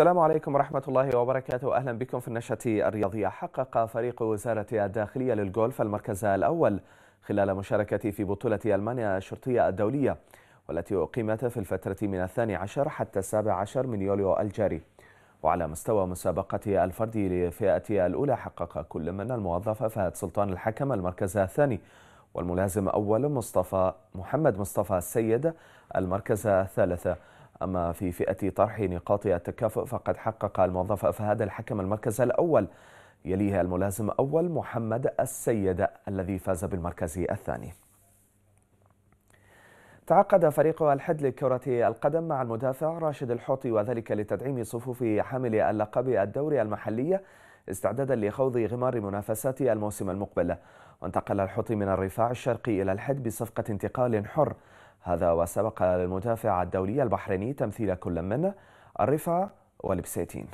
السلام عليكم ورحمة الله وبركاته أهلا بكم في النشاة الرياضية حقق فريق وزارة الداخلية للجولف المركز الأول خلال مشاركته في بطولة ألمانيا الشرطية الدولية والتي أقيمت في الفترة من الثاني عشر حتى السابع عشر من يوليو الجاري وعلى مستوى مسابقة الفرد للفئة الأولى حقق كل من الموظف فهد سلطان الحكم المركز الثاني والملازم أول مصطفى محمد مصطفى السيد المركز الثالث أما في فئة طرح نقاط التكافؤ فقد حقق الموظف فهد الحكم المركز الأول يليه الملازم أول محمد السيد الذي فاز بالمركز الثاني تعقد فريق الحد لكرة القدم مع المدافع راشد الحوطي وذلك لتدعيم صفوف حاملي اللقب الدوري المحلية استعدادا لخوض غمار منافسات الموسم المقبل وانتقل الحوطي من الرفاع الشرقي إلى الحد بصفقة انتقال حر هذا وسبق للمدافع الدولي البحريني تمثيل كل من الرفع والبسيتين